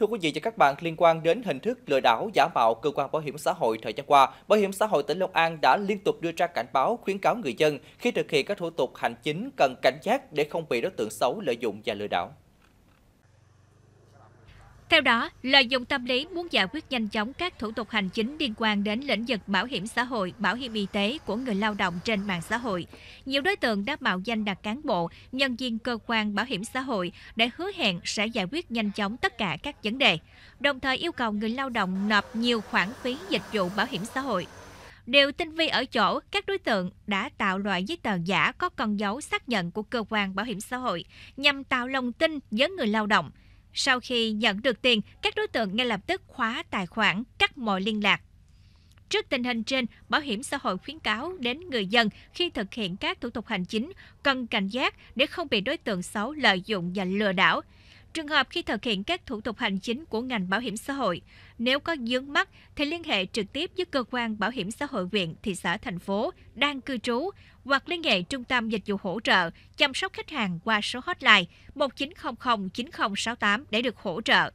Thưa quý vị và các bạn, liên quan đến hình thức lừa đảo giả mạo cơ quan bảo hiểm xã hội thời gian qua, Bảo hiểm xã hội tỉnh Long An đã liên tục đưa ra cảnh báo khuyến cáo người dân khi thực hiện các thủ tục hành chính cần cảnh giác để không bị đối tượng xấu lợi dụng và lừa đảo. Theo đó, lợi dụng tâm lý muốn giải quyết nhanh chóng các thủ tục hành chính liên quan đến lĩnh vực bảo hiểm xã hội, bảo hiểm y tế của người lao động trên mạng xã hội, nhiều đối tượng đã mạo danh là cán bộ, nhân viên cơ quan bảo hiểm xã hội để hứa hẹn sẽ giải quyết nhanh chóng tất cả các vấn đề, đồng thời yêu cầu người lao động nộp nhiều khoản phí dịch vụ bảo hiểm xã hội Điều tinh vi ở chỗ, các đối tượng đã tạo loại giấy tờ giả có con dấu xác nhận của cơ quan bảo hiểm xã hội nhằm tạo lòng tin với người lao động. Sau khi nhận được tiền, các đối tượng ngay lập tức khóa tài khoản, cắt mọi liên lạc. Trước tình hình trên, Bảo hiểm xã hội khuyến cáo đến người dân khi thực hiện các thủ tục hành chính cần cảnh giác để không bị đối tượng xấu lợi dụng và lừa đảo. Trường hợp khi thực hiện các thủ tục hành chính của ngành bảo hiểm xã hội, nếu có dướng mắt thì liên hệ trực tiếp với cơ quan bảo hiểm xã hội viện, thị xã, thành phố đang cư trú hoặc liên hệ trung tâm dịch vụ hỗ trợ chăm sóc khách hàng qua số hotline 1900 9068 để được hỗ trợ.